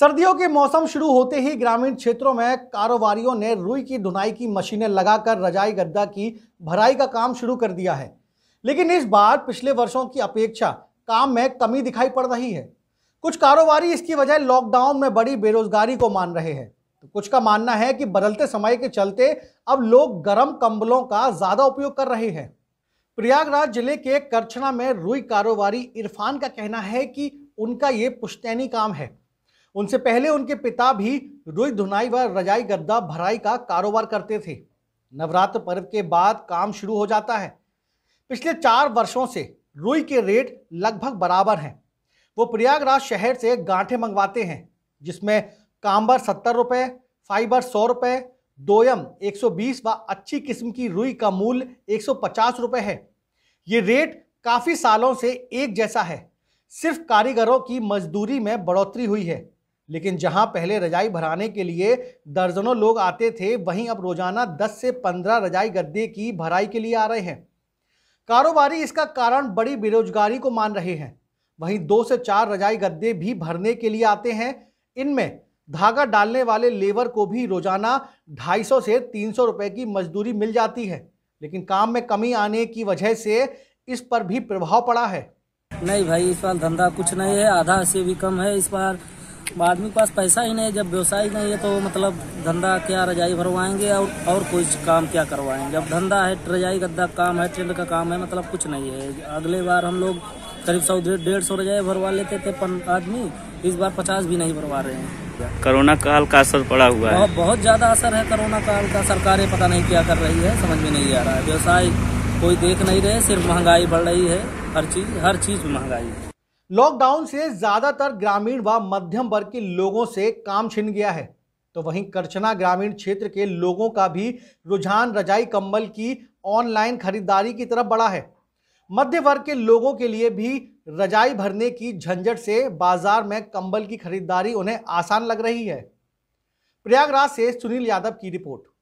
सर्दियों के मौसम शुरू होते ही ग्रामीण क्षेत्रों में कारोबारियों ने रुई की धुनाई की मशीनें लगाकर रजाई गद्दा की भराई का काम शुरू कर दिया है लेकिन इस बार पिछले वर्षों की अपेक्षा काम में कमी दिखाई पड़ रही है कुछ कारोबारी इसकी वजह लॉकडाउन में बड़ी बेरोजगारी को मान रहे हैं तो कुछ का मानना है कि बदलते समय के चलते अब लोग गर्म कंबलों का ज़्यादा उपयोग कर रहे हैं प्रयागराज जिले के करछना में रुई कारोबारी इरफान का कहना है कि उनका ये पुश्तैनी काम है उनसे पहले उनके पिता भी रुई धुनाई व रजाई गद्दा भराई का कारोबार करते थे नवरात्र पर्व के बाद काम शुरू हो जाता है पिछले चार वर्षों से रुई के रेट लगभग बराबर हैं वो प्रयागराज शहर से गांठे मंगवाते हैं जिसमें कांबर सत्तर रुपये फाइबर सौ रुपये दोयम 120 व अच्छी किस्म की रुई का मूल्य एक सौ है ये रेट काफ़ी सालों से एक जैसा है सिर्फ कारीगरों की मजदूरी में बढ़ोतरी हुई है लेकिन जहां पहले रजाई भराने के लिए दर्जनों लोग आते थे वहीं अब रोजाना 10 से 15 रजाई गद्दे की भराई के लिए आ रहे हैं कारोबारी इसका कारण बड़ी बेरोजगारी को मान रहे हैं वहीं दो से चार रजाई गद्दे भी भरने के लिए आते हैं इनमें धागा डालने वाले लेबर को भी रोजाना 250 से 300 रुपए की मजदूरी मिल जाती है लेकिन काम में कमी आने की वजह से इस पर भी प्रभाव पड़ा है नहीं भाई इस बार धंधा कुछ नहीं है आधा से भी कम है इस बार आदमी के पास पैसा ही नहीं जब व्यवसाय नहीं है तो मतलब धंधा क्या रजाई भरवाएंगे और और कोई काम क्या करवाएंगे जब धंधा है रजाई गद्दा काम है ट्रेंड का काम है मतलब कुछ नहीं है अगले बार हम लोग करीब सौ डेढ़ सौ रजाई भरवा लेते थे आदमी इस बार पचास भी नहीं भरवा रहे हैं कोरोना काल का असर पड़ा हुआ है बहुत ज़्यादा असर है कोरोना काल का सरकारें पता नहीं क्या कर रही है समझ में नहीं आ रहा है व्यवसाय कोई देख नहीं रहे सिर्फ महंगाई बढ़ रही है हर चीज़ हर चीज़ महंगाई लॉकडाउन से ज़्यादातर ग्रामीण व मध्यम वर्ग के लोगों से काम छिन गया है तो वहीं करचना ग्रामीण क्षेत्र के लोगों का भी रुझान रजाई कंबल की ऑनलाइन खरीदारी की तरफ बढ़ा है मध्य वर्ग के लोगों के लिए भी रजाई भरने की झंझट से बाजार में कंबल की खरीदारी उन्हें आसान लग रही है प्रयागराज से सुनील यादव की रिपोर्ट